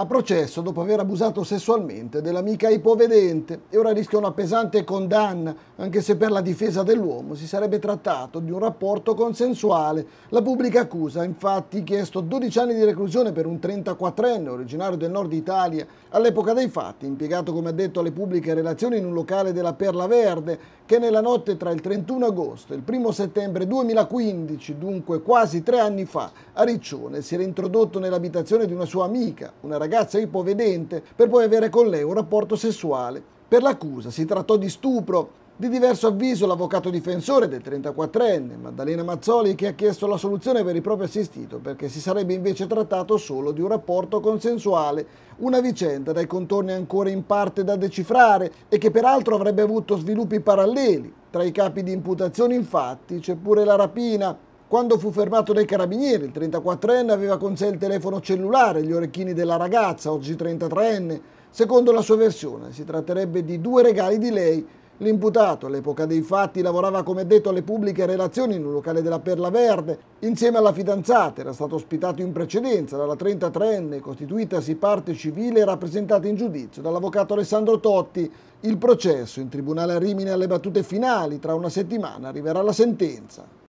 a processo dopo aver abusato sessualmente dell'amica ipovedente e ora rischia una pesante condanna, anche se per la difesa dell'uomo si sarebbe trattato di un rapporto consensuale. La pubblica accusa ha infatti chiesto 12 anni di reclusione per un 34enne originario del nord Italia, all'epoca dei fatti impiegato come ha detto alle pubbliche relazioni in un locale della Perla Verde, che nella notte tra il 31 agosto e il 1 settembre 2015, dunque quasi tre anni fa, a Riccione si era introdotto nell'abitazione di una sua amica, una ragazza ragazza ipovedente per poi avere con lei un rapporto sessuale. Per l'accusa si trattò di stupro. Di diverso avviso l'avvocato difensore del 34enne, Maddalena Mazzoli, che ha chiesto la soluzione per il proprio assistito, perché si sarebbe invece trattato solo di un rapporto consensuale, una vicenda dai contorni ancora in parte da decifrare e che peraltro avrebbe avuto sviluppi paralleli. Tra i capi di imputazione infatti c'è pure la rapina, quando fu fermato dai carabinieri, il 34enne aveva con sé il telefono cellulare, e gli orecchini della ragazza, oggi 33enne. Secondo la sua versione, si tratterebbe di due regali di lei. L'imputato, all'epoca dei fatti, lavorava come detto alle pubbliche relazioni in un locale della Perla Verde, insieme alla fidanzata, era stato ospitato in precedenza dalla 33enne, costituitasi parte civile e rappresentata in giudizio dall'avvocato Alessandro Totti. Il processo in tribunale a Rimini alle battute finali, tra una settimana arriverà la sentenza.